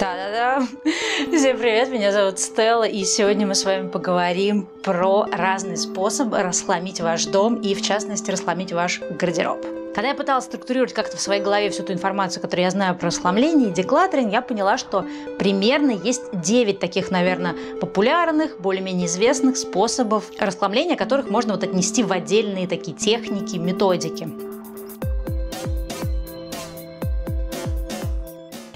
да да да Всем привет, меня зовут Стелла, и сегодня мы с вами поговорим про разные способы расхламить ваш дом и, в частности, расхламить ваш гардероб. Когда я пыталась структурировать как-то в своей голове всю ту информацию, которую я знаю про расхламление и деклатеринг, я поняла, что примерно есть 9 таких, наверное, популярных, более-менее известных способов расхламления, которых можно вот отнести в отдельные такие техники, методики.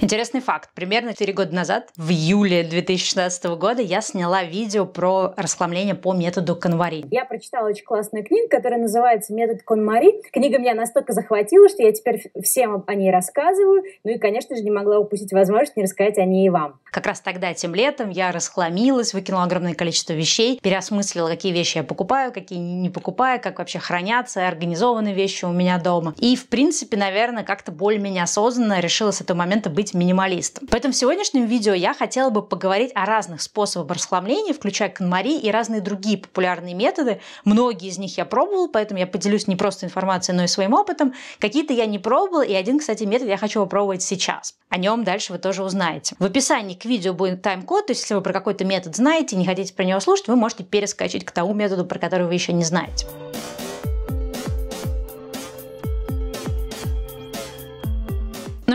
Интересный факт. Примерно 4 года назад, в июле 2016 года, я сняла видео про расхламление по методу конвари. Я прочитала очень классную книгу, которая называется «Метод конмари». Книга меня настолько захватила, что я теперь всем о ней рассказываю. Ну и, конечно же, не могла упустить возможность не рассказать о ней и вам. Как раз тогда, тем летом, я расхламилась, выкинула огромное количество вещей, переосмыслила, какие вещи я покупаю, какие не покупаю, как вообще хранятся, организованы вещи у меня дома. И, в принципе, наверное, как-то более-менее осознанно решила с этого момента быть есть минималистом. Поэтому в сегодняшнем видео я хотела бы поговорить о разных способах расхламления, включая канмари и разные другие популярные методы. Многие из них я пробовала, поэтому я поделюсь не просто информацией, но и своим опытом. Какие-то я не пробовала, и один, кстати, метод я хочу попробовать сейчас. О нем дальше вы тоже узнаете. В описании к видео будет тайм-код, то есть если вы про какой-то метод знаете и не хотите про него слушать, вы можете перескочить к тому методу, про который вы еще не знаете.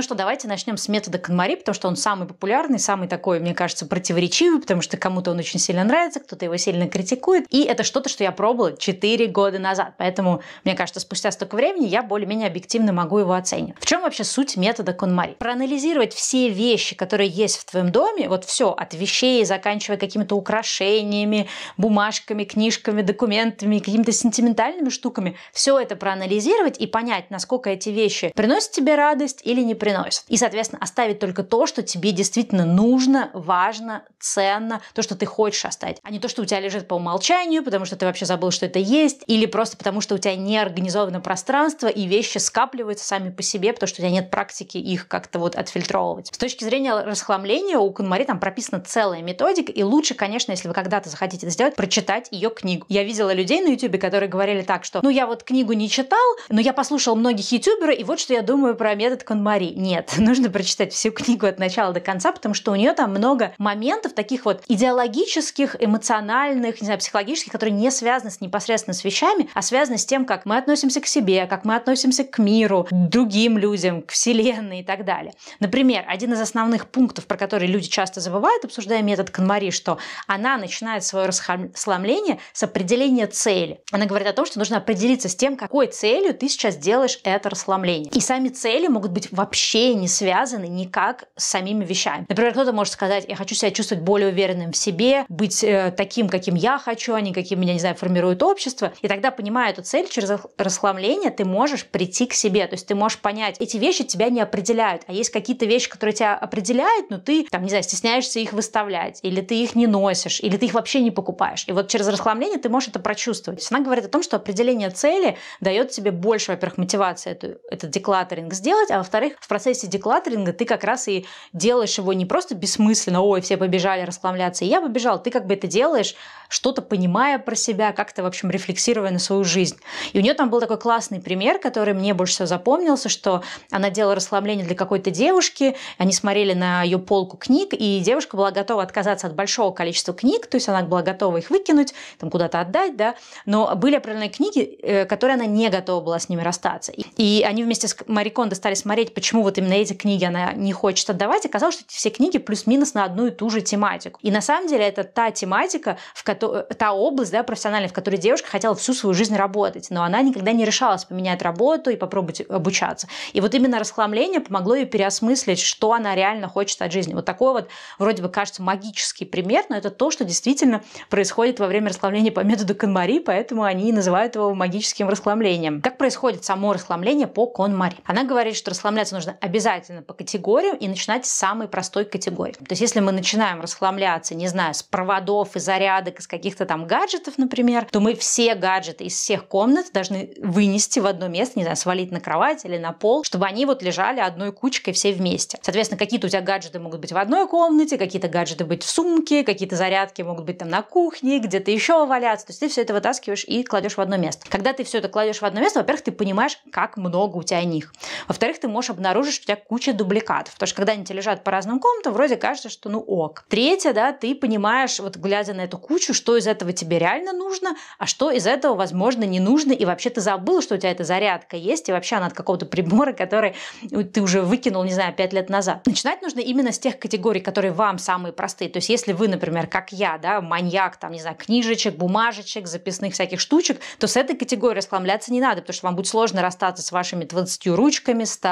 что давайте начнем с метода Канмари, потому что он самый популярный, самый такой, мне кажется, противоречивый, потому что кому-то он очень сильно нравится, кто-то его сильно критикует. И это что-то, что я пробовала 4 года назад. Поэтому, мне кажется, спустя столько времени я более-менее объективно могу его оценить. В чем вообще суть метода Конмари? Проанализировать все вещи, которые есть в твоем доме, вот все, от вещей, заканчивая какими-то украшениями, бумажками, книжками, документами, какими-то сентиментальными штуками, все это проанализировать и понять, насколько эти вещи приносят тебе радость или не приносят приносит. И, соответственно, оставить только то, что тебе действительно нужно, важно, ценно, то, что ты хочешь оставить, а не то, что у тебя лежит по умолчанию, потому что ты вообще забыл, что это есть, или просто потому, что у тебя не организовано пространство, и вещи скапливаются сами по себе, потому что у тебя нет практики их как-то вот отфильтровывать. С точки зрения расхламления у Кунмари там прописана целая методика, и лучше, конечно, если вы когда-то захотите это сделать, прочитать ее книгу. Я видела людей на YouTube, которые говорили так, что ну я вот книгу не читал, но я послушал многих ютуберов, и вот что я думаю про метод Кунмари. Нет, нужно прочитать всю книгу от начала до конца, потому что у нее там много моментов таких вот идеологических, эмоциональных, не знаю, психологических, которые не связаны с, непосредственно с вещами, а связаны с тем, как мы относимся к себе, как мы относимся к миру, к другим людям, к Вселенной и так далее. Например, один из основных пунктов, про которые люди часто забывают, обсуждая метод Канмари, что она начинает свое расхламление с определения цели. Она говорит о том, что нужно определиться с тем, какой целью ты сейчас делаешь это расхламление. И сами цели могут быть вообще вообще не связаны никак с самими вещами. Например, кто-то может сказать, я хочу себя чувствовать более уверенным в себе, быть э, таким, каким я хочу, а не каким меня, не знаю, формирует общество. И тогда, понимая эту цель, через расхламление ты можешь прийти к себе. То есть ты можешь понять, эти вещи тебя не определяют, а есть какие-то вещи, которые тебя определяют, но ты, там, не знаю, стесняешься их выставлять, или ты их не носишь, или ты их вообще не покупаешь. И вот через расхламление ты можешь это прочувствовать. Она говорит о том, что определение цели дает тебе больше, во-первых, мотивации эту, этот деклатеринг сделать, а во-вторых, в процессе процессе деклаттеринга ты как раз и делаешь его не просто бессмысленно, ой, все побежали расхламляться, и я побежал, ты как бы это делаешь, что-то понимая про себя, как-то, в общем, рефлексируя на свою жизнь. И у нее там был такой классный пример, который мне больше всего запомнился, что она делала расслабление для какой-то девушки, они смотрели на ее полку книг, и девушка была готова отказаться от большого количества книг, то есть она была готова их выкинуть, там куда-то отдать, да, но были определенные книги, э, которые она не готова была с ними расстаться. И они вместе с Мари стали смотреть, почему вот именно эти книги она не хочет отдавать, оказалось, что эти все книги плюс-минус на одну и ту же тематику. И на самом деле это та тематика, в ко- та область да, профессиональная, в которой девушка хотела всю свою жизнь работать, но она никогда не решалась поменять работу и попробовать обучаться. И вот именно расхламление помогло ей переосмыслить, что она реально хочет от жизни. Вот такой вот, вроде бы, кажется, магический пример, но это то, что действительно происходит во время расхламления по методу Канмари, поэтому они называют его магическим расхламлением. Как происходит само расхламление по Конмари? Она говорит, что расхламляться нужно обязательно по категориям и начинать с самой простой категории. То есть если мы начинаем расхламляться, не знаю, с проводов и зарядок, из каких-то там гаджетов, например, то мы все гаджеты из всех комнат должны вынести в одно место, не знаю, свалить на кровать или на пол, чтобы они вот лежали одной кучкой все вместе. Соответственно, какие-то у тебя гаджеты могут быть в одной комнате, какие-то гаджеты быть в сумке, какие-то зарядки могут быть там на кухне, где-то еще валяться. То есть ты все это вытаскиваешь и кладешь в одно место. Когда ты все это кладешь в одно место, во-первых, ты понимаешь, как много у тебя них. Во-вторых, ты можешь обнаружить обнаружишь, что у тебя куча дубликатов. Потому что когда они тебе лежат по разным комнатам, вроде кажется, что ну ок. Третье, да, ты понимаешь, вот глядя на эту кучу, что из этого тебе реально нужно, а что из этого, возможно, не нужно. И вообще ты забыл, что у тебя эта зарядка есть, и вообще она от какого-то прибора, который ну, ты уже выкинул, не знаю, 5 лет назад. Начинать нужно именно с тех категорий, которые вам самые простые. То есть если вы, например, как я, да, маньяк, там, не знаю, книжечек, бумажечек, записных всяких штучек, то с этой категорией расхламляться не надо, потому что вам будет сложно расстаться с вашими 20 ручками, 100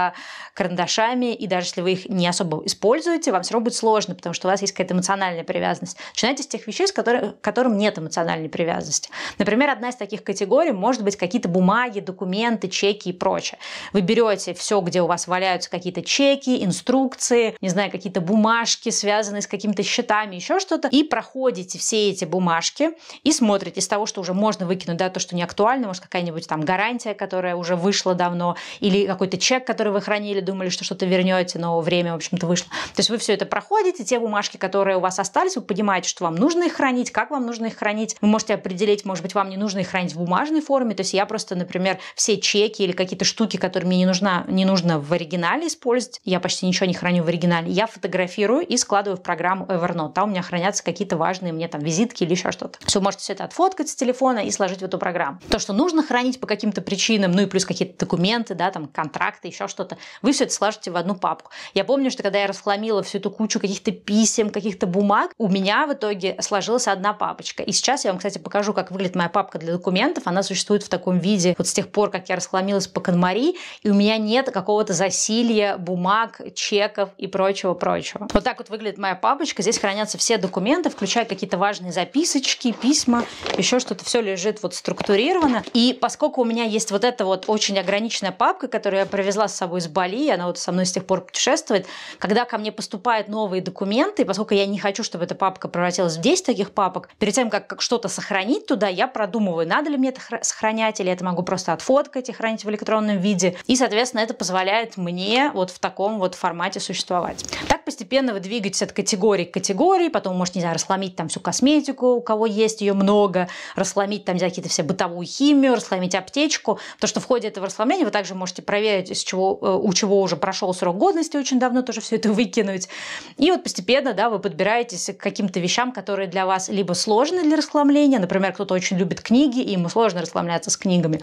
карандашами, карандашами, и даже если вы их не особо используете, вам все равно будет сложно, потому что у вас есть какая-то эмоциональная привязанность. Начинайте с тех вещей, с которых, которым нет эмоциональной привязанности. Например, одна из таких категорий может быть какие-то бумаги, документы, чеки и прочее. Вы берете все, где у вас валяются какие-то чеки, инструкции, не знаю, какие-то бумажки, связанные с какими-то счетами, еще что-то, и проходите все эти бумажки и смотрите из того, что уже можно выкинуть, да, то, что не актуально, может, какая-нибудь там гарантия, которая уже вышла давно, или какой-то чек, который вы хранили, думаю думали, что что-то вернете, но время, в общем-то, вышло. То есть вы все это проходите, те бумажки, которые у вас остались, вы понимаете, что вам нужно их хранить, как вам нужно их хранить. Вы можете определить, может быть, вам не нужно их хранить в бумажной форме. То есть я просто, например, все чеки или какие-то штуки, которые мне не, нужна, не нужно в оригинале использовать, я почти ничего не храню в оригинале, я фотографирую и складываю в программу Evernote. Там у меня хранятся какие-то важные мне там визитки или еще что-то. Все, можете все это отфоткать с телефона и сложить в эту программу. То, что нужно хранить по каким-то причинам, ну и плюс какие-то документы, да, там контракты, еще что-то, вы все это сложите в одну папку. Я помню, что когда я расхламила всю эту кучу каких-то писем, каких-то бумаг, у меня в итоге сложилась одна папочка. И сейчас я вам, кстати, покажу, как выглядит моя папка для документов. Она существует в таком виде вот с тех пор, как я расхламилась по Канмари, и у меня нет какого-то засилья бумаг, чеков и прочего-прочего. Вот так вот выглядит моя папочка. Здесь хранятся все документы, включая какие-то важные записочки, письма, еще что-то. Все лежит вот структурировано. И поскольку у меня есть вот эта вот очень ограниченная папка, которую я привезла с собой из Бали, я она вот со мной с тех пор путешествует, когда ко мне поступают новые документы, поскольку я не хочу, чтобы эта папка превратилась в 10 таких папок, перед тем, как, как что-то сохранить туда, я продумываю, надо ли мне это сохранять, или это могу просто отфоткать и хранить в электронном виде. И, соответственно, это позволяет мне вот в таком вот формате существовать. Так постепенно вы двигаетесь от категории к категории, потом можете, не знаю, расломить там всю косметику, у кого есть ее много, расломить там какие-то все бытовую химию, расломить аптечку, то что в ходе этого расхламления вы также можете проверить, из чего, э, у чего него уже прошел срок годности очень давно, тоже все это выкинуть. И вот постепенно, да, вы подбираетесь к каким-то вещам, которые для вас либо сложны для расхламления, например, кто-то очень любит книги, и ему сложно расхламляться с книгами.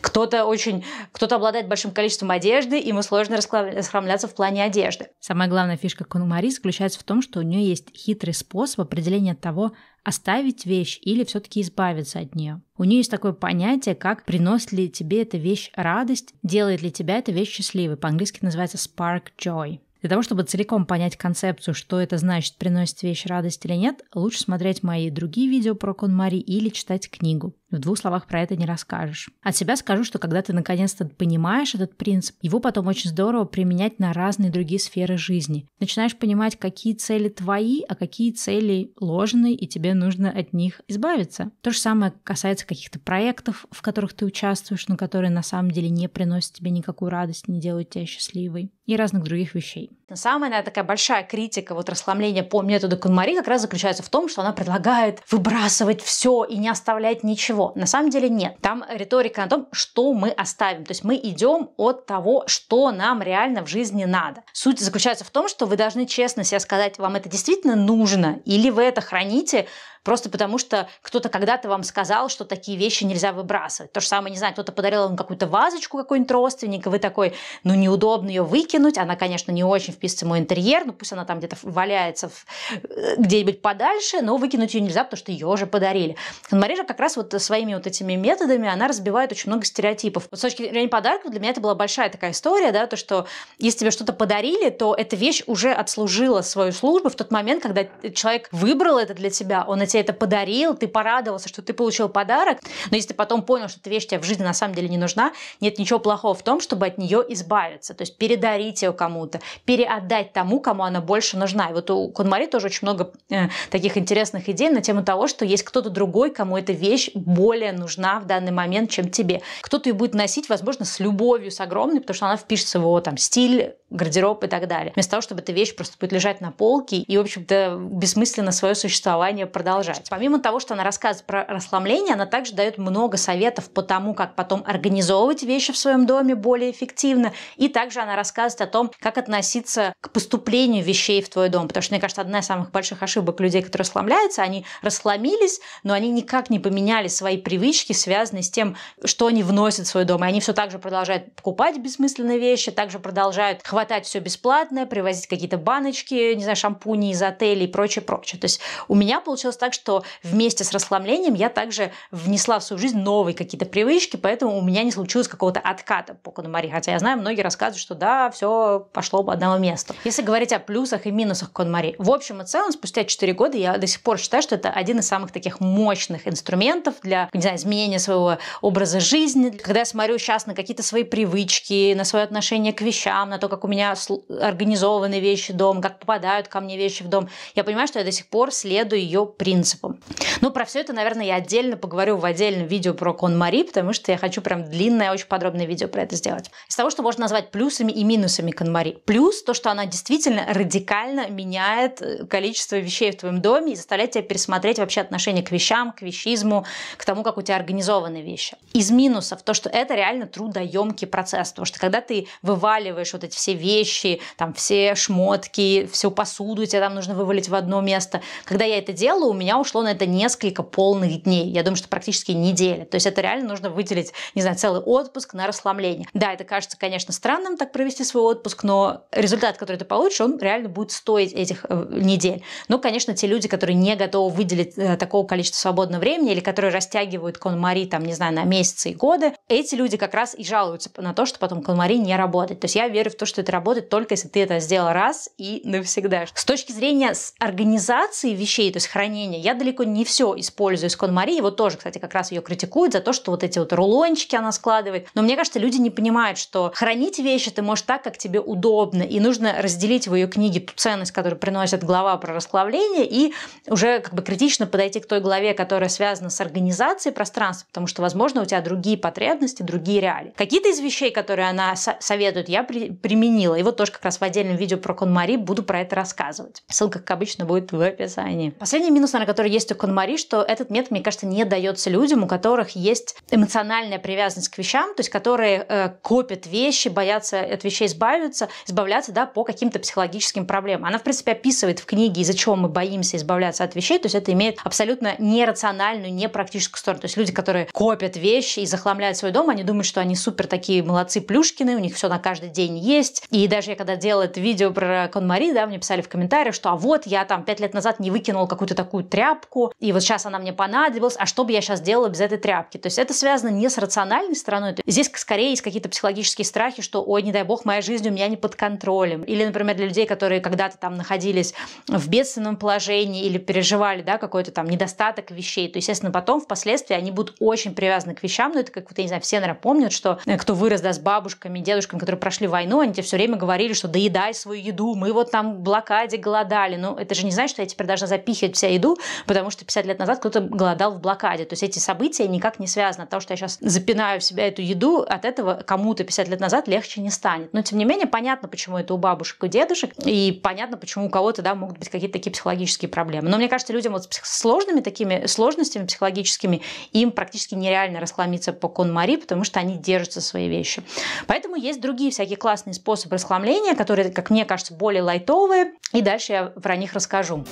Кто-то очень, кто-то обладает большим количеством одежды, и ему сложно расхламляться в плане одежды. Самая главная фишка Конумари заключается в том, что у нее есть хитрый способ определения того, оставить вещь или все-таки избавиться от нее. У нее есть такое понятие, как приносит ли тебе эта вещь радость, делает ли тебя эта вещь счастливой. По-английски называется spark joy. Для того, чтобы целиком понять концепцию, что это значит, приносит вещь радость или нет, лучше смотреть мои другие видео про Кон Мари или читать книгу. В двух словах про это не расскажешь. От себя скажу, что когда ты наконец-то понимаешь этот принцип, его потом очень здорово применять на разные другие сферы жизни. Начинаешь понимать, какие цели твои, а какие цели ложные, и тебе нужно от них избавиться. То же самое касается каких-то проектов, в которых ты участвуешь, но которые на самом деле не приносят тебе никакую радость, не делают тебя счастливой и разных других вещей. Самая, наверное, такая большая критика вот расхламления по методу Конмари как раз заключается в том, что она предлагает выбрасывать все и не оставлять ничего ничего. На самом деле нет. Там риторика на том, что мы оставим. То есть мы идем от того, что нам реально в жизни надо. Суть заключается в том, что вы должны честно себе сказать, вам это действительно нужно, или вы это храните просто потому что кто-то когда-то вам сказал, что такие вещи нельзя выбрасывать. То же самое, не знаю, кто-то подарил вам какую-то вазочку какой-нибудь родственника вы такой, ну, неудобно ее выкинуть, она, конечно, не очень вписывается в мой интерьер, ну, пусть она там где-то валяется в... Э, где-нибудь подальше, но выкинуть ее нельзя, потому что ее уже подарили. Марижа как раз вот своими вот этими методами, она разбивает очень много стереотипов. Вот с точки зрения подарков для меня это была большая такая история, да, то, что если тебе что-то подарили, то эта вещь уже отслужила свою службу в тот момент, когда человек выбрал это для тебя, он эти тебе это подарил, ты порадовался, что ты получил подарок, но если ты потом понял, что эта вещь тебе в жизни на самом деле не нужна, нет ничего плохого в том, чтобы от нее избавиться, то есть передарить ее кому-то, переотдать тому, кому она больше нужна. И вот у Конмари тоже очень много э, таких интересных идей на тему того, что есть кто-то другой, кому эта вещь более нужна в данный момент, чем тебе. Кто-то ее будет носить, возможно, с любовью, с огромной, потому что она впишется в его там стиль, гардероб и так далее. Вместо того, чтобы эта вещь просто будет лежать на полке и, в общем-то, бессмысленно свое существование продолжать. Помимо того, что она рассказывает про расслабление, она также дает много советов по тому, как потом организовывать вещи в своем доме более эффективно. И также она рассказывает о том, как относиться к поступлению вещей в твой дом. Потому что, мне кажется, одна из самых больших ошибок людей, которые расслабляются, они рассломились, но они никак не поменяли свои привычки, связанные с тем, что они вносят в свой дом. И они все так же продолжают покупать бессмысленные вещи, также продолжают хватать хватать все бесплатное, привозить какие-то баночки, не знаю, шампуни из отелей и прочее, прочее. То есть у меня получилось так, что вместе с расхламлением я также внесла в свою жизнь новые какие-то привычки, поэтому у меня не случилось какого-то отката по Конмари. Хотя я знаю, многие рассказывают, что да, все пошло по одному месту. Если говорить о плюсах и минусах Конмари, в общем и целом, спустя 4 года я до сих пор считаю, что это один из самых таких мощных инструментов для, не знаю, изменения своего образа жизни. Когда я смотрю сейчас на какие-то свои привычки, на свое отношение к вещам, на то, как у меня организованы вещи в дом, как попадают ко мне вещи в дом. Я понимаю, что я до сих пор следую ее принципам. Ну, про все это, наверное, я отдельно поговорю в отдельном видео про Кон Мари, потому что я хочу прям длинное, очень подробное видео про это сделать. Из того, что можно назвать плюсами и минусами Кон Мари. Плюс то, что она действительно радикально меняет э, количество вещей в твоем доме и заставляет тебя пересмотреть вообще отношение к вещам, к вещизму, к тому, как у тебя организованы вещи. Из минусов то, что это реально трудоемкий процесс, потому что когда ты вываливаешь вот эти все вещи, там все шмотки, всю посуду тебе там нужно вывалить в одно место. Когда я это делала, у меня ушло на это несколько полных дней. Я думаю, что практически неделя. То есть это реально нужно выделить, не знаю, целый отпуск на расслабление. Да, это кажется, конечно, странным так провести свой отпуск, но результат, который ты получишь, он реально будет стоить этих э, недель. Но, конечно, те люди, которые не готовы выделить э, такого количества свободного времени или которые растягивают конмари, там, не знаю, на месяцы и годы, эти люди как раз и жалуются на то, что потом конмари не работает. То есть я верю в то, что будет работать только если ты это сделал раз и навсегда. С точки зрения организации вещей, то есть хранения, я далеко не все использую из Кон Вот тоже, кстати, как раз ее критикуют за то, что вот эти вот рулончики она складывает. Но мне кажется, люди не понимают, что хранить вещи ты можешь так, как тебе удобно. И нужно разделить в ее книге ту ценность, которую приносит глава про расплавление, и уже как бы критично подойти к той главе, которая связана с организацией пространства, потому что, возможно, у тебя другие потребности, другие реалии. Какие-то из вещей, которые она советует, я при применила изменила. И вот тоже как раз в отдельном видео про KonMari буду про это рассказывать. Ссылка, как обычно, будет в описании. Последний минус, наверное, который есть у KonMari, что этот метод, мне кажется, не дается людям, у которых есть эмоциональная привязанность к вещам, то есть которые э, копят вещи, боятся от вещей избавиться, избавляться да, по каким-то психологическим проблемам. Она, в принципе, описывает в книге, из-за чего мы боимся избавляться от вещей, то есть это имеет абсолютно нерациональную, непрактическую сторону. То есть люди, которые копят вещи и захламляют свой дом, они думают, что они супер такие молодцы плюшкины, у них все на каждый день есть, и даже я когда делала это видео про Конмари, да, мне писали в комментариях, что а вот я там пять лет назад не выкинул какую-то такую тряпку, и вот сейчас она мне понадобилась, а что бы я сейчас делала без этой тряпки? То есть это связано не с рациональной стороной. Здесь скорее есть какие-то психологические страхи, что, ой, не дай бог, моя жизнь у меня не под контролем. Или, например, для людей, которые когда-то там находились в бедственном положении или переживали, да, какой-то там недостаток вещей, то, естественно, потом, впоследствии они будут очень привязаны к вещам, но ну, это как, вот, я не знаю, все, наверное, помнят, что э, кто вырос, да, с бабушками, дедушками, которые прошли войну, они тебе все все время говорили, что доедай свою еду, мы вот там в блокаде голодали. Но это же не значит, что я теперь должна запихивать вся еду, потому что 50 лет назад кто-то голодал в блокаде. То есть эти события никак не связаны. От того, что я сейчас запинаю в себя эту еду, от этого кому-то 50 лет назад легче не станет. Но тем не менее, понятно, почему это у бабушек и дедушек, и понятно, почему у кого-то да, могут быть какие-то такие психологические проблемы. Но мне кажется, людям вот с сложными такими сложностями психологическими им практически нереально расхламиться по кон-мари, потому что они держатся свои вещи. Поэтому есть другие всякие классные способы способы расхламления, которые, как мне кажется, более лайтовые, и дальше я про них расскажу.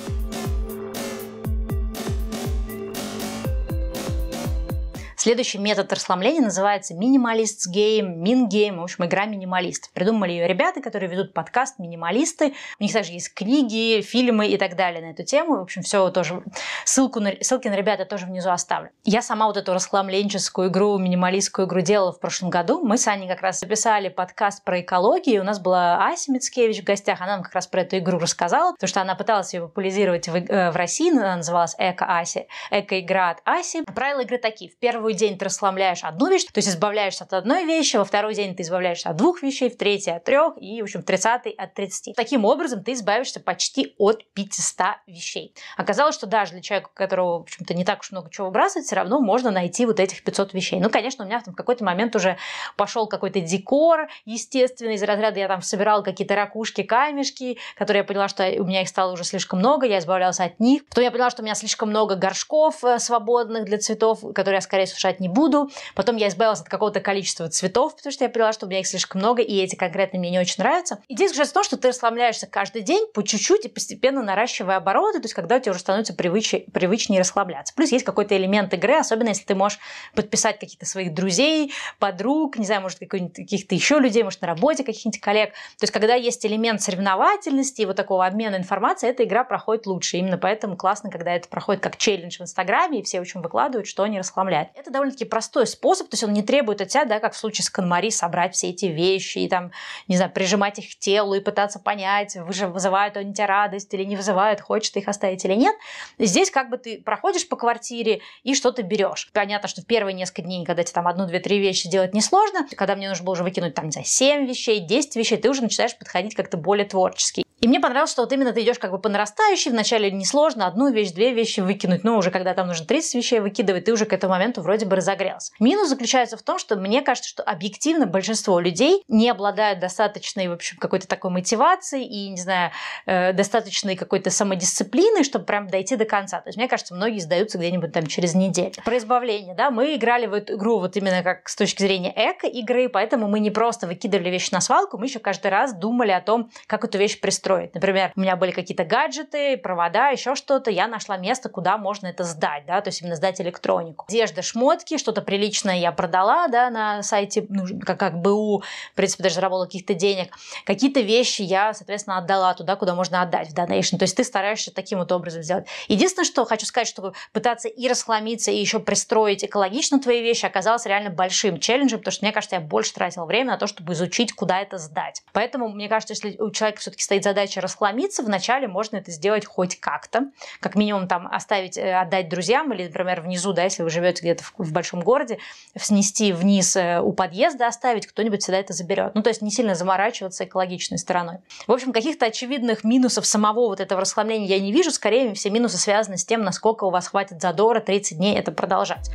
Следующий метод расслабления называется минималист гейм, мин гейм, в общем, игра минималист. Придумали ее ребята, которые ведут подкаст «Минималисты». У них также есть книги, фильмы и так далее на эту тему. В общем, все тоже, ссылку на, ссылки на ребята тоже внизу оставлю. Я сама вот эту расхламленческую игру, минималистскую игру делала в прошлом году. Мы с Аней как раз записали подкаст про экологию. У нас была Ася Мицкевич в гостях. Она нам как раз про эту игру рассказала, потому что она пыталась ее популяризировать в, э, в России. Она называлась «Эко-Аси», «Эко-игра от Аси». Правила игры такие. В первую первый день ты расслабляешь одну вещь, то есть избавляешься от одной вещи, во второй день ты избавляешься от двух вещей, в третий от трех и, в общем, тридцатый от тридцати. Таким образом, ты избавишься почти от 500 вещей. Оказалось, что даже для человека, у которого, в общем-то, не так уж много чего выбрасывать, все равно можно найти вот этих 500 вещей. Ну, конечно, у меня там в какой-то момент уже пошел какой-то декор, естественно, из разряда я там собирал какие-то ракушки, камешки, которые я поняла, что у меня их стало уже слишком много, я избавлялась от них. Потом я поняла, что у меня слишком много горшков э, свободных для цветов, которые я, скорее всего, сушать не буду. Потом я избавилась от какого-то количества цветов, потому что я поняла, что у меня их слишком много, и эти конкретно мне не очень нравятся. Идея заключается в том, что ты расслабляешься каждый день по чуть-чуть и постепенно наращивая обороты, то есть когда у тебя уже становится привычнее, привычнее расслабляться. Плюс есть какой-то элемент игры, особенно если ты можешь подписать каких-то своих друзей, подруг, не знаю, может, каких-то еще людей, может, на работе каких-нибудь коллег. То есть когда есть элемент соревновательности и вот такого обмена информацией, эта игра проходит лучше. Именно поэтому классно, когда это проходит как челлендж в Инстаграме, и все очень выкладывают, что они расслабляют. Это довольно-таки простой способ, то есть он не требует от тебя, да, как в случае с Канмари, собрать все эти вещи и там, не знаю, прижимать их к телу и пытаться понять, вы же вызывают они тебя радость или не вызывают, хочешь ты их оставить или нет. Здесь как бы ты проходишь по квартире и что-то берешь. Понятно, что в первые несколько дней, когда тебе там одну, две, три вещи делать несложно, когда мне нужно было уже выкинуть там, не знаю, 7 вещей, 10 вещей, ты уже начинаешь подходить как-то более творчески. И мне понравилось, что вот именно ты идешь как бы по нарастающей, вначале несложно одну вещь, две вещи выкинуть, но уже когда там нужно 30 вещей выкидывать, ты уже к этому моменту вроде бы разогрелся. Минус заключается в том, что мне кажется, что объективно большинство людей не обладают достаточной, в общем, какой-то такой мотивацией и, не знаю, э, достаточной какой-то самодисциплины, чтобы прям дойти до конца. То есть, мне кажется, многие сдаются где-нибудь там через неделю. Про избавление, да, мы играли в эту игру вот именно как с точки зрения эко-игры, поэтому мы не просто выкидывали вещи на свалку, мы еще каждый раз думали о том, как эту вещь пристроить перестроить. Например, у меня были какие-то гаджеты, провода, еще что-то, я нашла место, куда можно это сдать, да, то есть именно сдать электронику. Одежда, шмотки, что-то приличное я продала, да, на сайте, ну, как, как БУ, в принципе, даже заработала каких-то денег. Какие-то вещи я, соответственно, отдала туда, куда можно отдать в Donation. То есть ты стараешься таким вот образом сделать. Единственное, что хочу сказать, чтобы пытаться и расхламиться, и еще пристроить экологично твои вещи оказалось реально большим челленджем, потому что, мне кажется, я больше тратила время на то, чтобы изучить, куда это сдать. Поэтому, мне кажется, если у человека все-таки стоит задача задача расхламиться, вначале можно это сделать хоть как-то. Как минимум там оставить, э, отдать друзьям или, например, внизу, да, если вы живете где-то в, в большом городе, снести вниз э, у подъезда оставить, кто-нибудь всегда это заберет. Ну, то есть не сильно заморачиваться экологичной стороной. В общем, каких-то очевидных минусов самого вот этого расхламления я не вижу. Скорее, все минусы связаны с тем, насколько у вас хватит задора 30 дней это продолжать.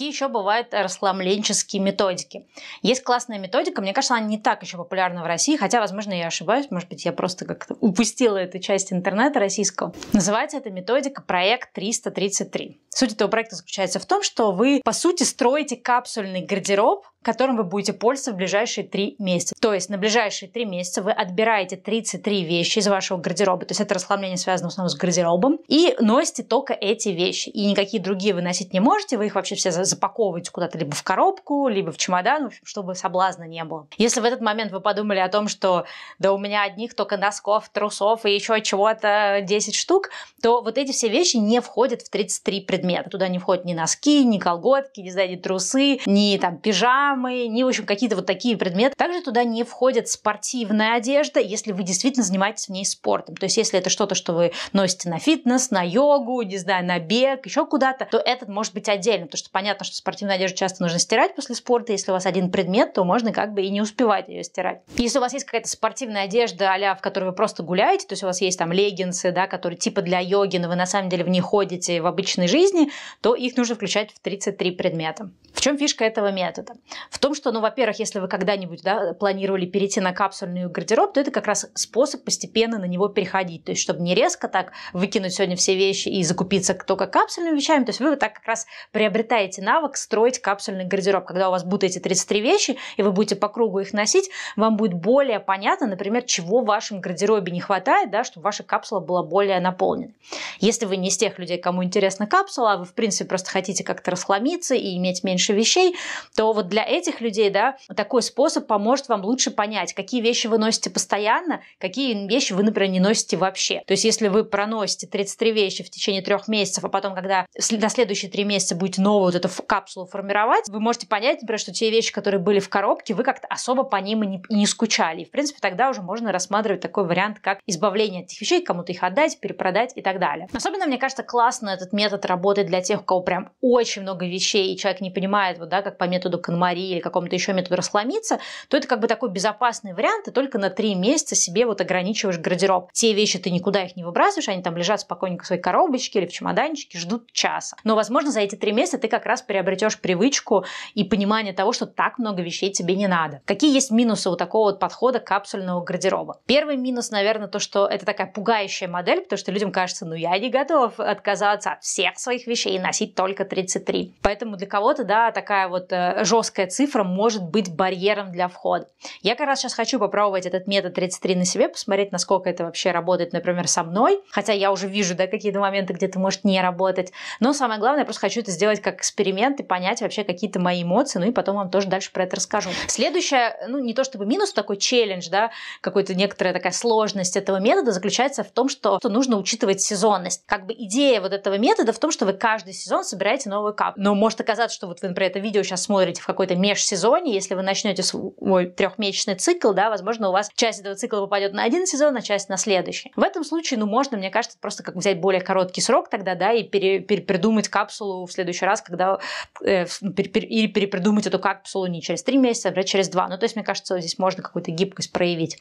какие еще бывают расхламленческие методики. Есть классная методика, мне кажется, она не так еще популярна в России, хотя, возможно, я ошибаюсь, может быть, я просто как-то упустила эту часть интернета российского. Называется эта методика проект 333. Суть этого проекта заключается в том, что вы, по сути, строите капсульный гардероб, которым вы будете пользоваться в ближайшие три месяца. То есть на ближайшие три месяца вы отбираете 33 вещи из вашего гардероба, то есть это расслабление связано в основном с гардеробом, и носите только эти вещи. И никакие другие вы носить не можете, вы их вообще все запаковывать куда-то либо в коробку, либо в чемодан, в общем, чтобы соблазна не было. Если в этот момент вы подумали о том, что да у меня одних только носков, трусов и еще чего-то 10 штук, то вот эти все вещи не входят в 33 предмета. Туда не входят ни носки, ни колготки, не знаю, ни трусы, ни там пижамы, ни, в общем, какие-то вот такие предметы. Также туда не входит спортивная одежда, если вы действительно занимаетесь в ней спортом. То есть, если это что-то, что вы носите на фитнес, на йогу, не знаю, на бег, еще куда-то, то этот может быть отдельно, потому что понятно, понятно, что спортивную одежду часто нужно стирать после спорта. Если у вас один предмет, то можно как бы и не успевать ее стирать. Если у вас есть какая-то спортивная одежда а в которой вы просто гуляете, то есть у вас есть там леггинсы, да, которые типа для йоги, но вы на самом деле в них ходите в обычной жизни, то их нужно включать в 33 предмета. В чем фишка этого метода? В том, что, ну, во-первых, если вы когда-нибудь да, планировали перейти на капсульную гардероб, то это как раз способ постепенно на него переходить. То есть, чтобы не резко так выкинуть сегодня все вещи и закупиться только капсульными вещами, то есть вы вот так как раз приобретаете развиваете навык строить капсульный гардероб. Когда у вас будут эти 33 вещи, и вы будете по кругу их носить, вам будет более понятно, например, чего в вашем гардеробе не хватает, да, чтобы ваша капсула была более наполнена. Если вы не из тех людей, кому интересна капсула, а вы, в принципе, просто хотите как-то расхламиться и иметь меньше вещей, то вот для этих людей, да, такой способ поможет вам лучше понять, какие вещи вы носите постоянно, какие вещи вы, например, не носите вообще. То есть, если вы проносите 33 вещи в течение трех месяцев, а потом, когда на следующие три месяца будет новую вот эту капсулу формировать, вы можете понять, например, что те вещи, которые были в коробке, вы как-то особо по ним и не, и не скучали. И, в принципе, тогда уже можно рассматривать такой вариант, как избавление от этих вещей, кому-то их отдать, перепродать и так далее. Особенно, мне кажется, классно этот метод работает для тех, у кого прям очень много вещей, и человек не понимает, вот, да, как по методу Канмари или какому-то еще методу расломиться. то это как бы такой безопасный вариант, и только на три месяца себе вот ограничиваешь гардероб. Те вещи ты никуда их не выбрасываешь, они там лежат спокойненько в своей коробочке или в чемоданчике, ждут часа. Но, возможно, за эти три месяца ты как раз раз приобретешь привычку и понимание того, что так много вещей тебе не надо. Какие есть минусы у такого вот подхода капсульного гардероба? Первый минус, наверное, то, что это такая пугающая модель, потому что людям кажется, ну я не готов отказаться от всех своих вещей и носить только 33. Поэтому для кого-то, да, такая вот э, жесткая цифра может быть барьером для входа. Я как раз сейчас хочу попробовать этот метод 33 на себе, посмотреть, насколько это вообще работает, например, со мной. Хотя я уже вижу, да, какие-то моменты, где ты может не работать. Но самое главное, я просто хочу это сделать как эксперимент эксперимент и понять вообще какие-то мои эмоции, ну и потом вам тоже дальше про это расскажу. Следующее, ну не то чтобы минус, такой челлендж, да, какой-то некоторая такая сложность этого метода заключается в том, что нужно учитывать сезонность. Как бы идея вот этого метода в том, что вы каждый сезон собираете новый кап. Но может оказаться, что вот вы, например, это видео сейчас смотрите в какой-то межсезонье, если вы начнете свой трехмесячный цикл, да, возможно, у вас часть этого цикла попадет на один сезон, а часть на следующий. В этом случае, ну, можно, мне кажется, просто как взять более короткий срок тогда, да, и пере, пере, придумать капсулу в следующий раз, когда Э, ну, или перепридумать эту капсулу не через три месяца, а через два. Ну, то есть, мне кажется, здесь можно какую-то гибкость проявить.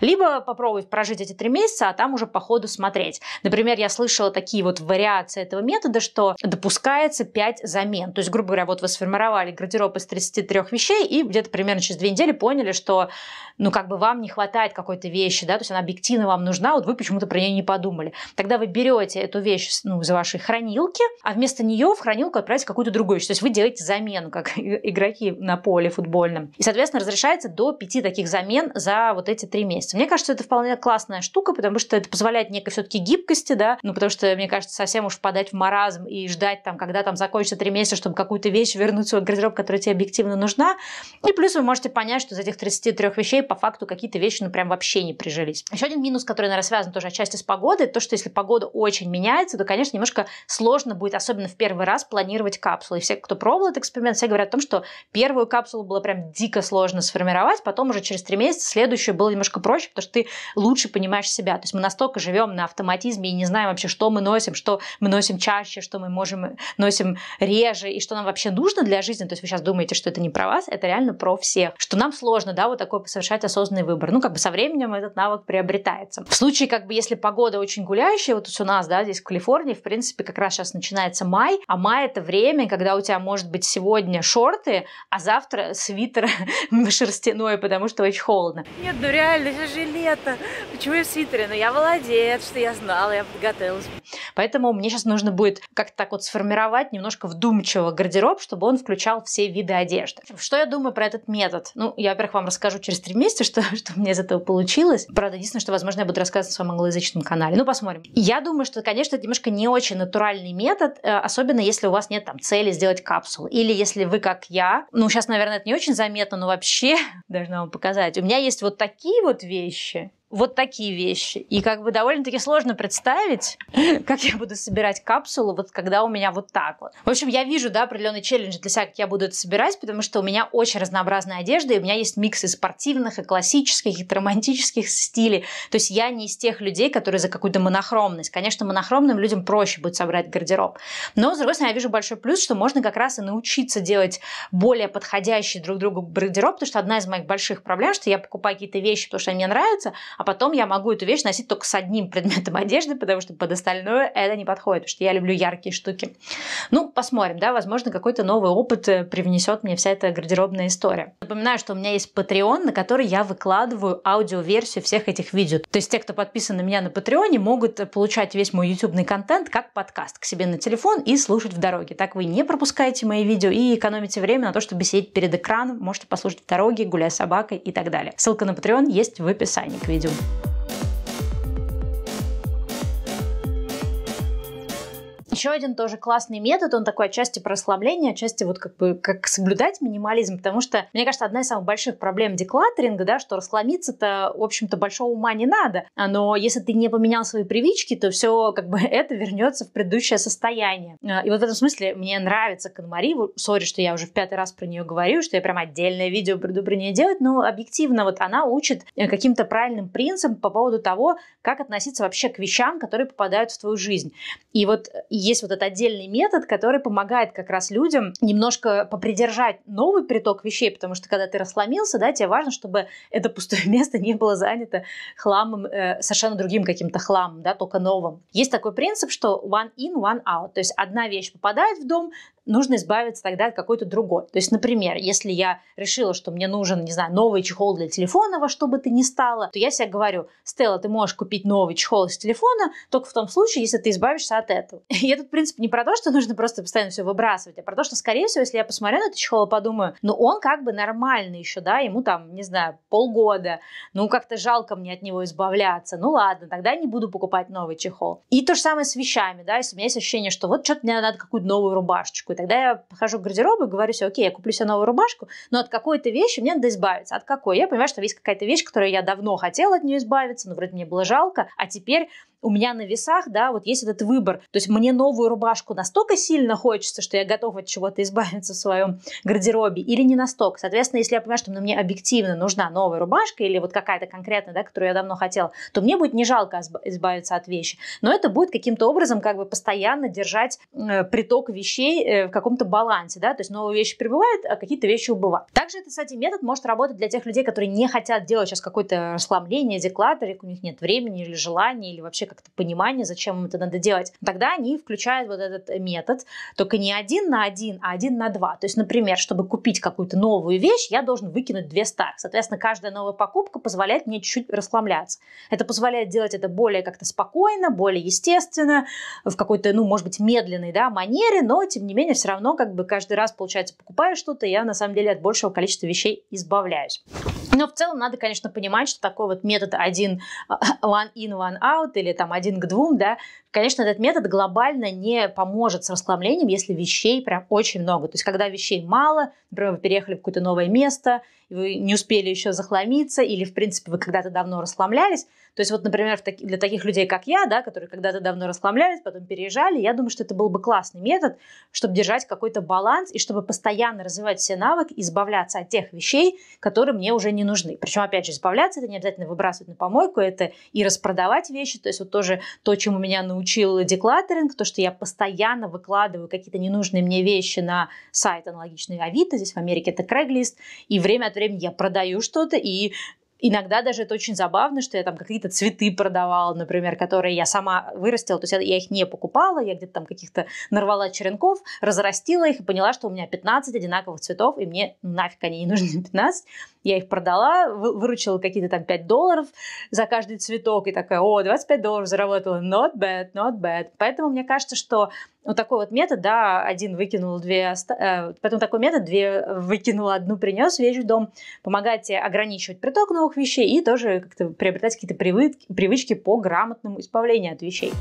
Либо попробовать прожить эти три месяца, а там уже по ходу смотреть. Например, я слышала такие вот вариации этого метода, что допускается 5 замен. То есть, грубо говоря, вот вы сформировали гардероб из 33 вещей и где-то примерно через две недели поняли, что, ну, как бы вам не хватает какой-то вещи, да, то есть она объективно вам нужна, вот вы почему-то про нее не подумали. Тогда вы берете эту вещь, ну, из вашей хранилки, а вместо нее в хранилку отправляете какую-то другую другой вещь. То есть вы делаете замену, как игроки на поле футбольном. И, соответственно, разрешается до пяти таких замен за вот эти три месяца. Мне кажется, это вполне классная штука, потому что это позволяет некой все-таки гибкости, да, ну, потому что, мне кажется, совсем уж впадать в маразм и ждать там, когда там закончится три месяца, чтобы какую-то вещь вернуть в свой гардероб, которая тебе объективно нужна. И плюс вы можете понять, что из этих 33 вещей по факту какие-то вещи, ну, прям вообще не прижились. Еще один минус, который, наверное, связан тоже отчасти с погодой, то, что если погода очень меняется, то, конечно, немножко сложно будет, особенно в первый раз, планировать капсулу капсулы, и все, кто пробовал этот эксперимент, все говорят о том, что первую капсулу было прям дико сложно сформировать, потом уже через три месяца следующую было немножко проще, потому что ты лучше понимаешь себя. То есть мы настолько живем на автоматизме и не знаем вообще, что мы носим, что мы носим чаще, что мы можем носим реже, и что нам вообще нужно для жизни. То есть вы сейчас думаете, что это не про вас, это реально про всех. Что нам сложно, да, вот такой совершать осознанный выбор. Ну, как бы со временем этот навык приобретается. В случае, как бы, если погода очень гуляющая, вот у нас, да, здесь в Калифорнии, в принципе, как раз сейчас начинается май, а май это время, когда когда у тебя может быть сегодня шорты, а завтра свитер шерстяной, потому что очень холодно. Нет, ну реально, это же лето. Почему я в свитере? Ну я молодец, что я знала, я подготовилась. Поэтому мне сейчас нужно будет как-то так вот сформировать немножко вдумчиво гардероб, чтобы он включал все виды одежды. Что я думаю про этот метод? Ну, я, во-первых, вам расскажу через три месяца, что, что у меня из этого получилось. Правда, единственное, что, возможно, я буду рассказывать на своем англоязычном канале. Ну, посмотрим. Я думаю, что, конечно, это немножко не очень натуральный метод, э, особенно если у вас нет там цели хотели сделать капсулу. Или если вы, как я, ну, сейчас, наверное, это не очень заметно, но вообще должна вам показать. У меня есть вот такие вот вещи, вот такие вещи. И как бы довольно-таки сложно представить, как я буду собирать капсулу, вот когда у меня вот так вот. В общем, я вижу, да, определенный челлендж для себя, как я буду это собирать, потому что у меня очень разнообразная одежда, и у меня есть микс из спортивных, и классических, и романтических стилей. То есть я не из тех людей, которые за какую-то монохромность. Конечно, монохромным людям проще будет собрать гардероб. Но, с другой стороны, я вижу большой плюс, что можно как раз и научиться делать более подходящий друг другу гардероб, потому что одна из моих больших проблем, что я покупаю какие-то вещи, потому что они мне нравятся, а потом я могу эту вещь носить только с одним предметом одежды, потому что под остальное это не подходит, потому что я люблю яркие штуки. Ну, посмотрим, да, возможно, какой-то новый опыт э, привнесет мне вся эта гардеробная история. Напоминаю, что у меня есть Patreon, на который я выкладываю аудиоверсию всех этих видео. То есть те, кто подписан на меня на Патреоне, могут э, получать весь мой ютубный контент как подкаст к себе на телефон и слушать в дороге. Так вы не пропускаете мои видео и экономите время на то, чтобы сидеть перед экраном, можете послушать в дороге, гуляя с собакой и так далее. Ссылка на Patreon есть в описании к видео. soon. Еще один тоже классный метод, он такой отчасти про расслабление, отчасти вот как бы как соблюдать минимализм, потому что, мне кажется, одна из самых больших проблем деклатеринга, да, что расслабиться-то, в общем-то, большого ума не надо, а, но если ты не поменял свои привычки, то все как бы это вернется в предыдущее состояние. А, и вот в этом смысле мне нравится Канмари, сори, что я уже в пятый раз про нее говорю, что я прям отдельное видео приду про нее делать, но объективно вот она учит э, каким-то правильным принципам по поводу того, как относиться вообще к вещам, которые попадают в твою жизнь. И вот и есть вот этот отдельный метод, который помогает как раз людям немножко попридержать новый приток вещей, потому что когда ты расломился, да, тебе важно, чтобы это пустое место не было занято хламом, э, совершенно другим каким-то хламом, да, только новым. Есть такой принцип, что one in, one out, то есть одна вещь попадает в дом, нужно избавиться тогда от какой-то другой. То есть, например, если я решила, что мне нужен, не знаю, новый чехол для телефона во что бы ты ни стало, то я себе говорю, Стелла, ты можешь купить новый чехол из телефона только в том случае, если ты избавишься от этого. И этот принцип не про то, что нужно просто постоянно все выбрасывать, а про то, что, скорее всего, если я посмотрю на этот чехол и подумаю, ну он как бы нормальный еще, да, ему там, не знаю, полгода, ну как-то жалко мне от него избавляться, ну ладно, тогда не буду покупать новый чехол. И то же самое с вещами, да, если у меня есть ощущение, что вот что-то мне надо какую-то новую рубашечку, рубашку. И тогда я похожу к гардеробу и говорю себе, окей, я куплю себе новую рубашку, но от какой-то вещи мне надо избавиться. От какой? Я понимаю, что есть какая-то вещь, которую я давно хотела от нее избавиться, но вроде мне было жалко, а теперь у меня на весах, да, вот есть этот выбор. То есть мне новую рубашку настолько сильно хочется, что я готова от чего-то избавиться в своем гардеробе, или не настолько. Соответственно, если я понимаю, что мне объективно нужна новая рубашка или вот какая-то конкретная, да, которую я давно хотела, то мне будет не жалко избавиться от вещи. Но это будет каким-то образом как бы постоянно держать э, приток вещей э, в каком-то балансе, да, то есть новые вещи прибывают, а какие-то вещи убывают. Также это, кстати, метод может работать для тех людей, которые не хотят делать сейчас какое-то расслабление, деклатор, у них нет времени или желания, или вообще как-то понимание, зачем им это надо делать, тогда они включают вот этот метод, только не один на один, а один на два. То есть, например, чтобы купить какую-то новую вещь, я должен выкинуть две старых. Соответственно, каждая новая покупка позволяет мне чуть-чуть расслабляться. Это позволяет делать это более как-то спокойно, более естественно, в какой-то, ну, может быть, медленной, да, манере, но, тем не менее, все равно как бы каждый раз, получается, покупаю что-то, я на самом деле от большего количества вещей избавляюсь. Но в целом надо, конечно, понимать, что такой вот метод один а, one in, one out или там один к двум, да, конечно, этот метод глобально не поможет с расхламлением, если вещей прям очень много. То есть, когда вещей мало, например, вы переехали в какое-то новое место, вы не успели еще захламиться, или, в принципе, вы когда-то давно расхламлялись. То есть, вот, например, для таких людей, как я, да, которые когда-то давно расхламлялись, потом переезжали, я думаю, что это был бы классный метод, чтобы держать какой-то баланс и чтобы постоянно развивать все навыки, избавляться от тех вещей, которые мне уже не нужны. Причем, опять же, избавляться это не обязательно выбрасывать на помойку, это и распродавать вещи, то есть вот тоже то, чему меня научил деклатеринг, то, что я постоянно выкладываю какие-то ненужные мне вещи на сайт аналогичный Авито, здесь в Америке это Craigslist, и время от времени времени я продаю что-то, и иногда даже это очень забавно, что я там какие-то цветы продавала, например, которые я сама вырастила, то есть я их не покупала, я где-то там каких-то нарвала черенков, разрастила их и поняла, что у меня 15 одинаковых цветов, и мне нафиг они не нужны 15, Я их продала, выручила какие-то там 5 долларов за каждый цветок. И такая, о, 25 долларов заработала. Not bad, not bad. Поэтому мне кажется, что вот такой вот метод, да, один выкинул, две... Э, потом такой метод, две э, выкинула, одну принес вещь в дом, помогает тебе ограничивать приток новых вещей и тоже как-то приобретать какие-то привычки, привычки по грамотному избавлению от вещей.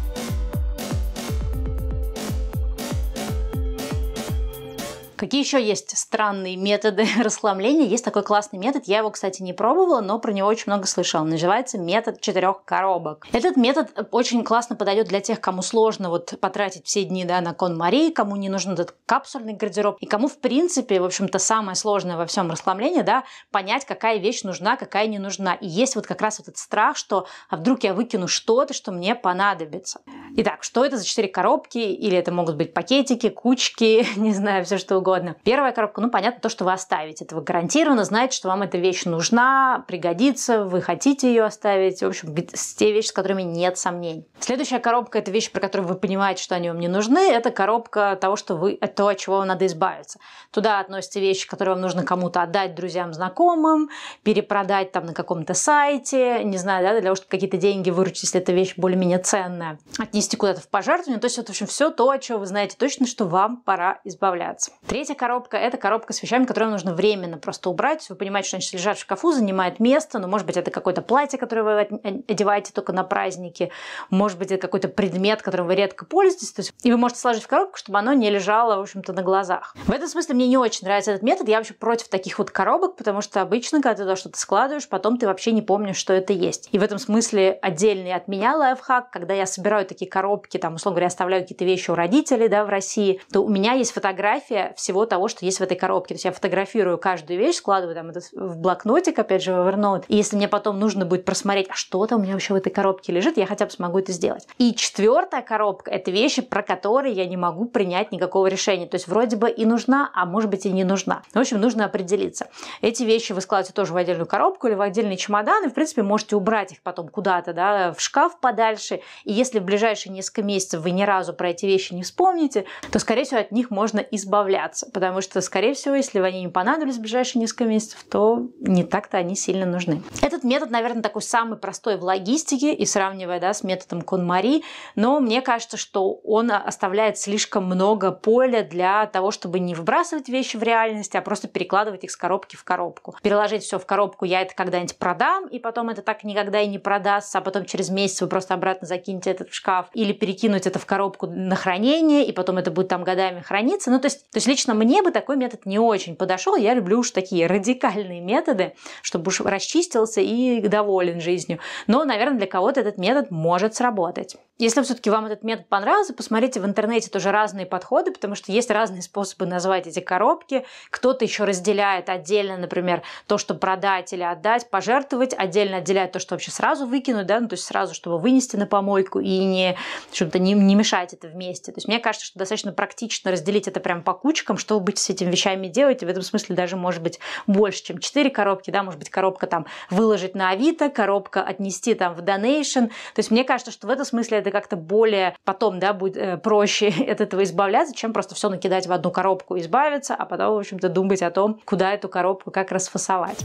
Какие еще есть странные методы расслабления? Есть такой классный метод, я его, кстати, не пробовала, но про него очень много слышала. называется метод четырех коробок. Этот метод очень классно подойдет для тех, кому сложно вот потратить все дни да, на кон Марии, кому не нужен этот капсульный гардероб, и кому, в принципе, в общем-то, самое сложное во всем расслаблении, да, понять, какая вещь нужна, какая не нужна. И есть вот как раз вот этот страх, что а вдруг я выкину что-то, что мне понадобится. Итак, что это за четыре коробки? Или это могут быть пакетики, кучки, не знаю, все что угодно угодно. Первая коробка, ну, понятно, то, что вы оставите. Это вы гарантированно знаете, что вам эта вещь нужна, пригодится, вы хотите ее оставить. В общем, те вещи, с которыми нет сомнений. Следующая коробка – это вещи, про которые вы понимаете, что они вам не нужны. Это коробка того, что вы, то, от чего вам надо избавиться. Туда относятся вещи, которые вам нужно кому-то отдать, друзьям, знакомым, перепродать там на каком-то сайте, не знаю, да, для того, чтобы какие-то деньги выручить, если эта вещь более-менее ценная, отнести куда-то в пожертвование. То есть, вот в общем, все то, от чего вы знаете точно, что вам пора избавляться. Третья Третья коробка – это коробка с вещами, которые нужно временно просто убрать. Вы понимаете, что они лежат в шкафу, занимают место, но, ну, может быть, это какое-то платье, которое вы э, одеваете только на праздники, может быть, это какой-то предмет, которым вы редко пользуетесь, то есть, и вы можете сложить в коробку, чтобы оно не лежало, в общем-то, на глазах. В этом смысле мне не очень нравится этот метод, я вообще против таких вот коробок, потому что обычно, когда ты туда что-то складываешь, потом ты вообще не помнишь, что это есть. И в этом смысле отдельный от меня лайфхак, когда я собираю такие коробки, там, условно говоря, оставляю какие-то вещи у родителей, да, в России, то у меня есть фотография всего всего того, что есть в этой коробке. То есть я фотографирую каждую вещь, складываю там это в блокнотик, опять же, в Evernote. И если мне потом нужно будет просмотреть, а что там у меня вообще в этой коробке лежит, я хотя бы смогу это сделать. И четвертая коробка — это вещи, про которые я не могу принять никакого решения. То есть вроде бы и нужна, а может быть и не нужна. Ну, в общем, нужно определиться. Эти вещи вы складываете тоже в отдельную коробку или в отдельный чемодан, и, в принципе, можете убрать их потом куда-то, да, в шкаф подальше. И если в ближайшие несколько месяцев вы ни разу про эти вещи не вспомните, то, скорее всего, от них можно избавляться разбираться, потому что, скорее всего, если бы они не понадобились в ближайшие несколько месяцев, то не так-то они сильно нужны. Этот метод, наверное, такой самый простой в логистике и сравнивая да, с методом Кон-Мари, но мне кажется, что он оставляет слишком много поля для того, чтобы не выбрасывать вещи в реальность, а просто перекладывать их с коробки в коробку. Переложить все в коробку, я это когда-нибудь продам, и потом это так никогда и не продастся, а потом через месяц вы просто обратно закинете этот в шкаф, или перекинуть это в коробку на хранение, и потом это будет там годами храниться. Ну, то есть, то есть лично лично мне бы такой метод не очень подошел. Я люблю уж такие радикальные методы, чтобы уж расчистился и доволен жизнью. Но, наверное, для кого-то этот метод может сработать. Если все-таки вам этот метод понравился, посмотрите в интернете тоже разные подходы, потому что есть разные способы назвать эти коробки. Кто-то еще разделяет отдельно, например, то, что продать или отдать, пожертвовать, отдельно отделяет то, что вообще сразу выкинуть, да, ну, то есть сразу, чтобы вынести на помойку и не, чтобы не, не мешать это вместе. То есть мне кажется, что достаточно практично разделить это прям по кучкам, что вы будете с этими вещами делать, и в этом смысле даже может быть больше, чем 4 коробки, да, может быть коробка там выложить на Авито, коробка отнести там в донейшн. То есть мне кажется, что в этом смысле это как-то более потом, да, будет э, проще от этого избавляться, чем просто все накидать в одну коробку, избавиться, а потом, в общем-то, думать о том, куда эту коробку, как расфасовать.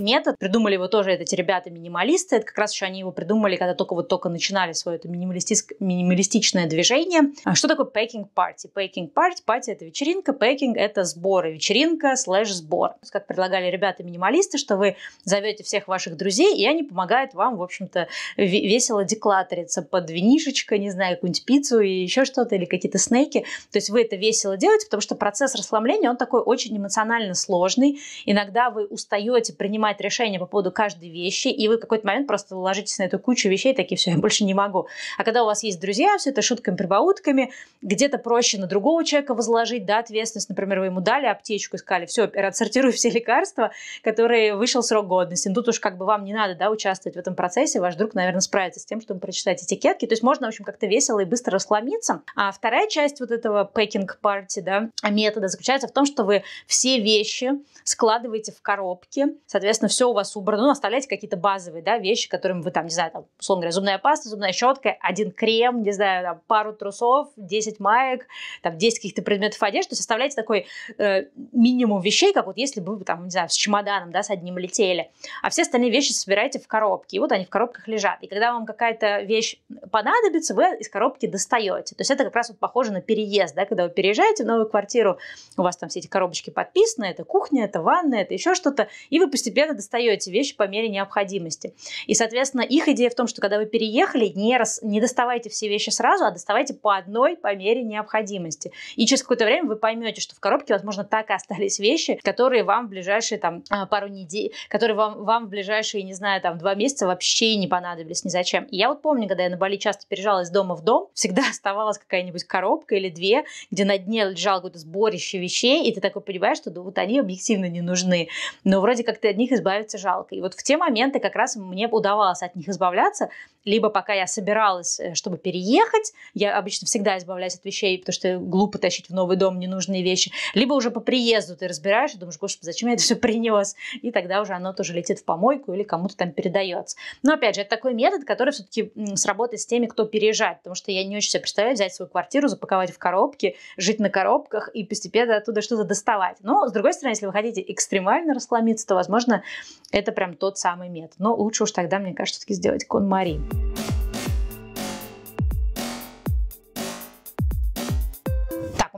метод. Придумали его тоже эти ребята-минималисты. Это как раз еще они его придумали, когда только вот только начинали свое это минималистичное движение. А что такое пейкинг party? Пейкинг party, party это вечеринка, пейкинг это сборы, вечеринка слэш сбор. Как предлагали ребята-минималисты, что вы зовете всех ваших друзей, и они помогают вам, в общем-то, весело деклаториться под винишечко, не знаю, какую-нибудь пиццу и еще что-то, или какие-то снеки. То есть вы это весело делаете, потому что процесс расслабления, он такой очень эмоционально сложный. Иногда вы устаете принимать принимать решения по поводу каждой вещи, и вы в какой-то момент просто ложитесь на эту кучу вещей, такие, все, я больше не могу. А когда у вас есть друзья, все это шутками, прибаутками, где-то проще на другого человека возложить, да, ответственность, например, вы ему дали аптечку и сказали, все, отсортируй все лекарства, которые вышел срок годности. Ну, тут уж как бы вам не надо, да, участвовать в этом процессе, ваш друг, наверное, справится с тем, чтобы прочитать этикетки. То есть можно, в общем, как-то весело и быстро расхламиться. А вторая часть вот этого пэкинг-парти, да, метода заключается в том, что вы все вещи складываете в коробки, соответственно, соответственно, все у вас убрано. Ну, оставляйте какие-то базовые да, вещи, которыми вы там, не знаю, там, условно говоря, зубная паста, зубная щетка, один крем, не знаю, там, пару трусов, 10 маек, там, 10 каких-то предметов одежды. То есть оставляйте такой э, минимум вещей, как вот если бы вы там, не знаю, с чемоданом, да, с одним летели. А все остальные вещи собираете в коробки. И вот они в коробках лежат. И когда вам какая-то вещь понадобится, вы из коробки достаете. То есть это как раз вот похоже на переезд, да, когда вы переезжаете в новую квартиру, у вас там все эти коробочки подписаны, это кухня, это ванная, это еще что-то, и вы постепенно постепенно достаете вещи по мере необходимости. И, соответственно, их идея в том, что когда вы переехали, не, рас... не доставайте все вещи сразу, а доставайте по одной по мере необходимости. И через какое-то время вы поймете, что в коробке, возможно, так и остались вещи, которые вам в ближайшие там а, пару недель, которые вам, вам в ближайшие, не знаю, там два месяца вообще не понадобились ни зачем. И я вот помню, когда я на Бали часто переезжала из дома в дом, всегда оставалась какая-нибудь коробка или две, где на дне лежало какое-то сборище вещей, и ты такой понимаешь, что ну, вот они объективно не нужны. Но вроде как ты от них избавиться жалко. И вот в те моменты как раз мне удавалось от них избавляться, либо пока я собиралась, э, чтобы переехать, я обычно всегда избавляюсь от вещей, потому что глупо тащить в новый дом ненужные вещи, либо уже по приезду ты разбираешь и думаешь, господи, зачем я это все принес, и тогда уже оно тоже летит в помойку или кому-то там передается. Но опять же, это такой метод, который все-таки сработает с теми, кто переезжает, потому что я не очень себе представляю взять свою квартиру, запаковать в коробки, жить на коробках и постепенно оттуда что-то доставать. Но, с другой стороны, если вы хотите экстремально расхламиться, то, возможно, это прям тот самый метод. Но лучше уж тогда, мне кажется, все-таки сделать конмари. Bye.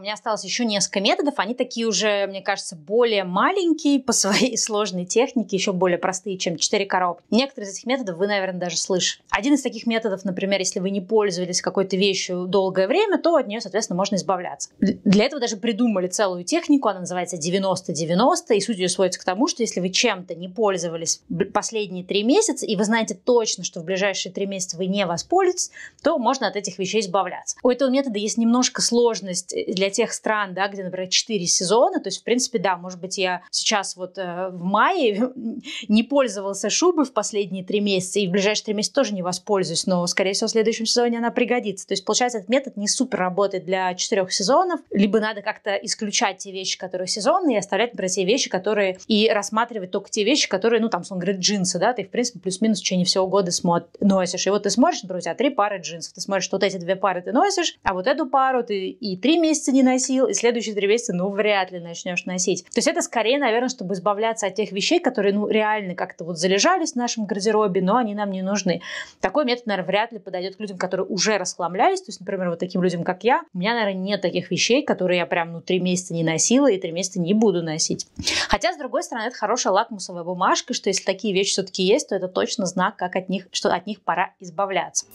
меня осталось еще несколько методов. Они такие уже, мне кажется, более маленькие по своей сложной технике, еще более простые, чем 4 коробки. Некоторые из этих методов вы, наверное, даже слышали. Один из таких методов, например, если вы не пользовались какой-то вещью долгое время, то от нее, соответственно, можно избавляться. Для этого даже придумали целую технику, она называется 90-90, и суть ее сводится к тому, что если вы чем-то не пользовались последние три месяца, и вы знаете точно, что в ближайшие три месяца вы не воспользуетесь, то можно от этих вещей избавляться. У этого метода есть немножко сложность э, для тех, тех стран, да, где, например, 4 сезона, то есть, в принципе, да, может быть, я сейчас вот э, в мае не пользовался шубой в последние 3 месяца, и в ближайшие 3 месяца тоже не воспользуюсь, но, скорее всего, в следующем сезоне она пригодится. То есть, получается, этот метод не супер работает для 4 сезонов, либо надо как-то исключать те вещи, которые сезонные, и оставлять, например, те вещи, которые... И рассматривать только те вещи, которые, ну, там, он говорит, джинсы, да, ты, в принципе, плюс-минус в течение всего года смотр... носишь. И вот ты смотришь, например, три пары джинсов, ты смотришь, что вот эти две пары ты носишь, а вот эту пару ты и три месяца не носил, и следующие три месяца, ну, вряд ли начнешь носить. То есть это скорее, наверное, чтобы избавляться от тех вещей, которые, ну, реально как-то вот залежались в нашем гардеробе, но они нам не нужны. Такой метод, наверное, вряд ли подойдет к людям, которые уже расхламлялись. То есть, например, вот таким людям, как я, у меня, наверное, нет таких вещей, которые я прям, ну, три месяца не носила и три месяца не буду носить. Хотя, с другой стороны, это хорошая лакмусовая бумажка, что если такие вещи все-таки есть, то это точно знак, как от них, что от них пора избавляться.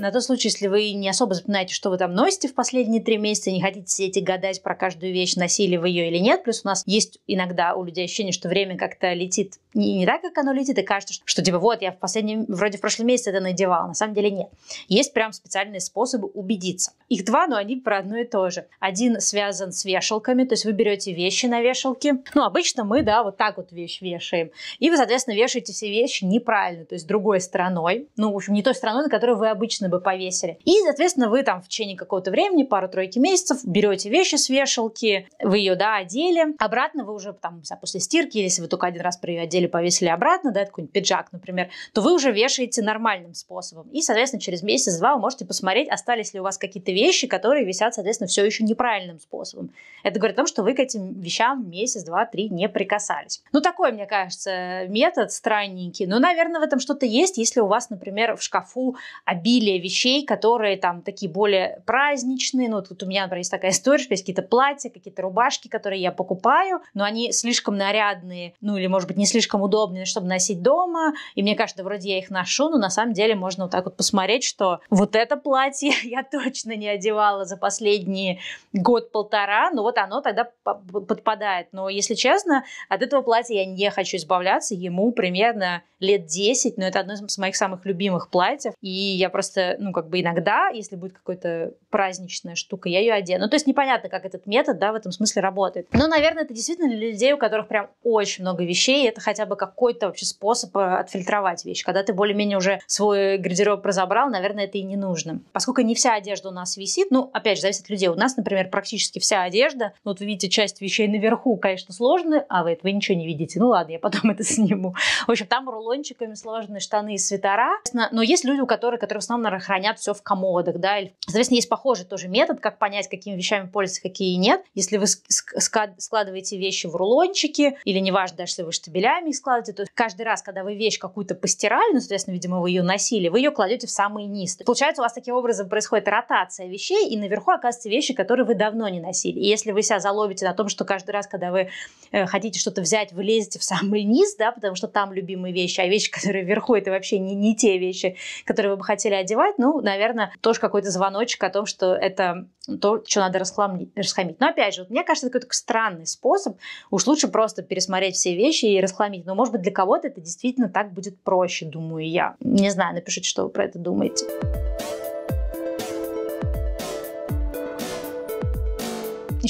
на тот случай, если вы не особо запоминаете, что вы там носите в последние три месяца, не хотите сидеть и гадать про каждую вещь, носили вы ее или нет. Плюс у нас есть иногда у людей ощущение, что время как-то летит не, не так, как оно летит, и кажется, что, что типа вот, я в последнем, вроде в прошлом месяце это надевала. На самом деле нет. Есть прям специальные способы убедиться. Их два, но они про одно и то же. Один связан с вешалками, то есть вы берете вещи на вешалке. Ну, обычно мы, да, вот так вот вещь вешаем. И вы, соответственно, вешаете все вещи неправильно, то есть другой стороной. Ну, в общем, не той стороной, на которую вы обычно бы повесили. И, соответственно, вы там в течение какого-то времени, пару-тройки месяцев, берете вещи с вешалки, вы ее, да, одели, обратно вы уже там, после стирки, если вы только один раз про ее одели, повесили обратно, да, какой-нибудь пиджак, например, то вы уже вешаете нормальным способом. И, соответственно, через месяц-два вы можете посмотреть, остались ли у вас какие-то вещи, которые висят, соответственно, все еще неправильным способом. Это говорит о том, что вы к этим вещам месяц, два, три не прикасались. Ну, такой, мне кажется, метод странненький. Но, наверное, в этом что-то есть, если у вас, например, в шкафу обилие вещей, которые там такие более праздничные. Ну, тут у меня, например, есть такая история, что есть какие-то платья, какие-то рубашки, которые я покупаю, но они слишком нарядные, ну, или, может быть, не слишком удобные, чтобы носить дома. И мне кажется, вроде я их ношу, но на самом деле можно вот так вот посмотреть, что вот это платье я точно не одевала за последние год-полтора, но вот оно тогда подпадает. Но, если честно, от этого платья я не хочу избавляться. Ему примерно лет 10, но это одно из моих самых любимых платьев. И я просто ну, как бы иногда, если будет какая-то праздничная штука, я ее одену. Ну, то есть непонятно, как этот метод, да, в этом смысле работает. Но, наверное, это действительно для людей, у которых прям очень много вещей, это хотя бы какой-то вообще способ э, отфильтровать вещи. Когда ты более-менее уже свой гардероб разобрал, наверное, это и не нужно. Поскольку не вся одежда у нас висит, ну, опять же, зависит от людей. У нас, например, практически вся одежда, ну, вот вы видите часть вещей наверху, конечно, сложно, а вы этого ничего не видите. Ну, ладно, я потом это сниму. В общем, там рулончиками сложены штаны и свитера. Но есть люди, у которых, которые в основном хранят все в комодах, да. Соответственно, есть похожий тоже метод, как понять, какими вещами пользоваться, какие нет. Если вы складываете вещи в рулончики, или неважно, даже если вы штабелями их складываете, то каждый раз, когда вы вещь какую-то постирали, ну, соответственно, видимо, вы ее носили, вы ее кладете в самый низ. Получается, у вас таким образом происходит ротация вещей, и наверху оказываются вещи, которые вы давно не носили. И если вы себя заловите на том, что каждый раз, когда вы э, хотите что-то взять, вы лезете в самый низ, да, потому что там любимые вещи, а вещи, которые вверху, это вообще не, не те вещи, которые вы бы хотели одевать, покупать, ну, наверное, тоже какой-то звоночек о том, что это то, что надо расхламить. Но опять же, вот, мне кажется, это какой-то странный способ. Уж лучше просто пересмотреть все вещи и расхламить. Но, может быть, для кого-то это действительно так будет проще, думаю я. Не знаю, напишите, что вы про это думаете.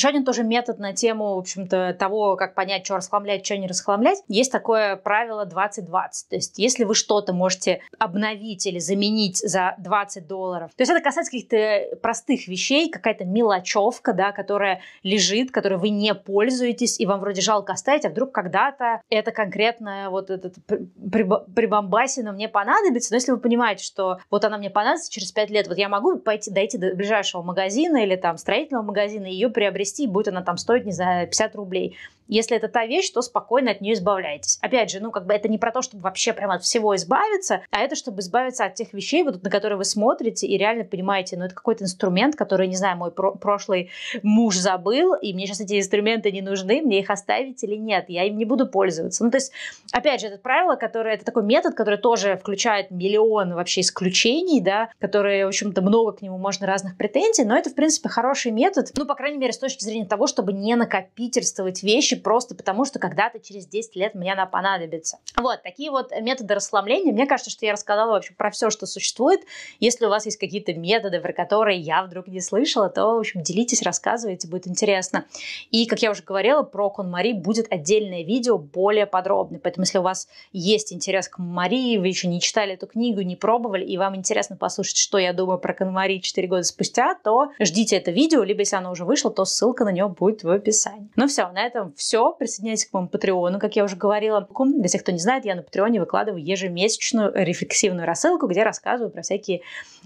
Еще один тоже метод на тему, в общем-то, того, как понять, что расхламлять, что не расхламлять. Есть такое правило 20-20. То есть, если вы что-то можете обновить или заменить за 20 долларов, то есть это касается каких-то простых вещей, какая-то мелочевка, да, которая лежит, которой вы не пользуетесь, и вам вроде жалко оставить, а вдруг когда-то это конкретно вот этот прибамбасина мне понадобится. Но если вы понимаете, что вот она мне понадобится через 5 лет, вот я могу пойти дойти до ближайшего магазина или там строительного магазина и ее приобрести приобрести, и будет она там стоить, не знаю, 50 рублей. Если это та вещь, то спокойно от нее избавляйтесь. Опять же, ну как бы это не про то, чтобы вообще прямо от всего избавиться, а это чтобы избавиться от тех вещей, вот, на которые вы смотрите и реально понимаете, ну это какой-то инструмент, который, не знаю, мой про- прошлый муж забыл, и мне сейчас эти инструменты не нужны, мне их оставить или нет, я им не буду пользоваться. Ну то есть, опять же, это правило, которое, это такой метод, который тоже включает миллион вообще исключений, да, которые, в общем-то, много к нему можно разных претензий, но это, в принципе, хороший метод, ну, по крайней мере, с точки зрения того, чтобы не накопительствовать вещи, просто потому, что когда-то через 10 лет мне она понадобится. Вот, такие вот методы расслабления. Мне кажется, что я рассказала вообще про все, что существует. Если у вас есть какие-то методы, про которые я вдруг не слышала, то, в общем, делитесь, рассказывайте, будет интересно. И, как я уже говорила, про Кон Мари будет отдельное видео, более подробное. Поэтому, если у вас есть интерес к Марии, вы еще не читали эту книгу, не пробовали, и вам интересно послушать, что я думаю про Кон Мари 4 года спустя, то ждите это видео, либо если оно уже вышло, то ссылка на него будет в описании. Ну все, на этом все все. Присоединяйтесь к моему Патреону, как я уже говорила. Для тех, кто не знает, я на Патреоне выкладываю ежемесячную рефлексивную рассылку, где рассказываю про всякие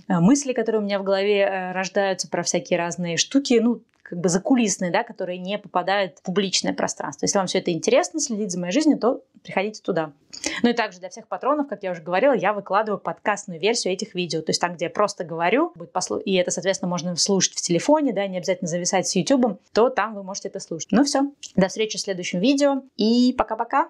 э, мысли, которые у меня в голове э, рождаются, про всякие разные штуки, ну, как бы закулисные, да, которые не попадают в публичное пространство. Если вам все это интересно, следить за моей жизнью, то приходите туда. Ну и также для всех патронов, как я уже говорила, я выкладываю подкастную версию этих видео, то есть там, где я просто говорю, будет послу... и это, соответственно, можно слушать в телефоне, да, не обязательно зависать с YouTube, то там вы можете это слушать. Ну все, до встречи в следующем видео и пока-пока!